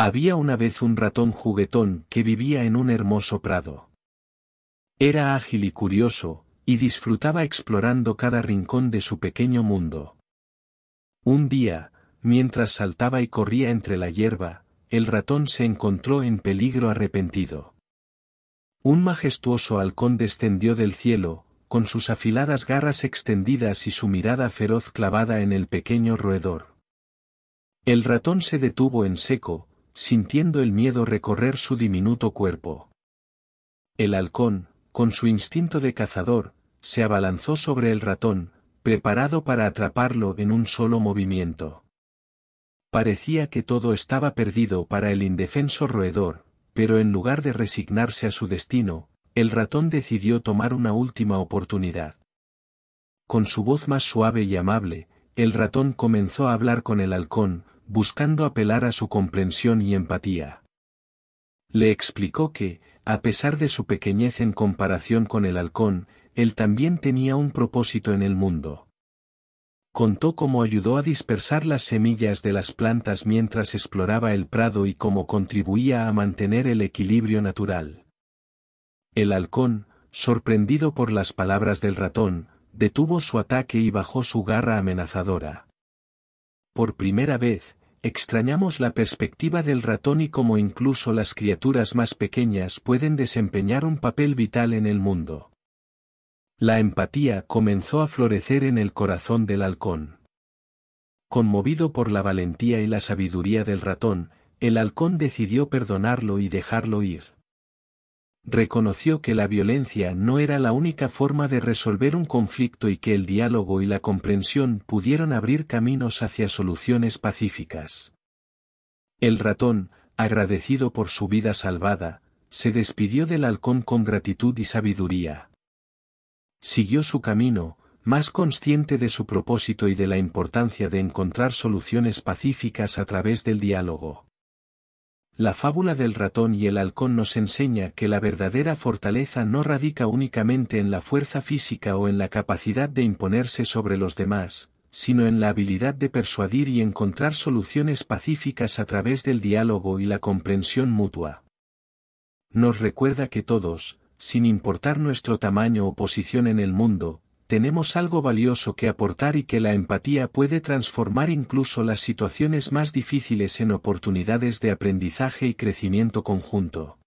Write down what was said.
Había una vez un ratón juguetón que vivía en un hermoso prado. Era ágil y curioso, y disfrutaba explorando cada rincón de su pequeño mundo. Un día, mientras saltaba y corría entre la hierba, el ratón se encontró en peligro arrepentido. Un majestuoso halcón descendió del cielo, con sus afiladas garras extendidas y su mirada feroz clavada en el pequeño roedor. El ratón se detuvo en seco, sintiendo el miedo recorrer su diminuto cuerpo. El halcón, con su instinto de cazador, se abalanzó sobre el ratón, preparado para atraparlo en un solo movimiento. Parecía que todo estaba perdido para el indefenso roedor, pero en lugar de resignarse a su destino, el ratón decidió tomar una última oportunidad. Con su voz más suave y amable, el ratón comenzó a hablar con el halcón, buscando apelar a su comprensión y empatía. Le explicó que, a pesar de su pequeñez en comparación con el halcón, él también tenía un propósito en el mundo. Contó cómo ayudó a dispersar las semillas de las plantas mientras exploraba el prado y cómo contribuía a mantener el equilibrio natural. El halcón, sorprendido por las palabras del ratón, detuvo su ataque y bajó su garra amenazadora. Por primera vez, extrañamos la perspectiva del ratón y cómo incluso las criaturas más pequeñas pueden desempeñar un papel vital en el mundo. La empatía comenzó a florecer en el corazón del halcón. Conmovido por la valentía y la sabiduría del ratón, el halcón decidió perdonarlo y dejarlo ir reconoció que la violencia no era la única forma de resolver un conflicto y que el diálogo y la comprensión pudieron abrir caminos hacia soluciones pacíficas. El ratón, agradecido por su vida salvada, se despidió del halcón con gratitud y sabiduría. Siguió su camino, más consciente de su propósito y de la importancia de encontrar soluciones pacíficas a través del diálogo. La fábula del ratón y el halcón nos enseña que la verdadera fortaleza no radica únicamente en la fuerza física o en la capacidad de imponerse sobre los demás, sino en la habilidad de persuadir y encontrar soluciones pacíficas a través del diálogo y la comprensión mutua. Nos recuerda que todos, sin importar nuestro tamaño o posición en el mundo, tenemos algo valioso que aportar y que la empatía puede transformar incluso las situaciones más difíciles en oportunidades de aprendizaje y crecimiento conjunto.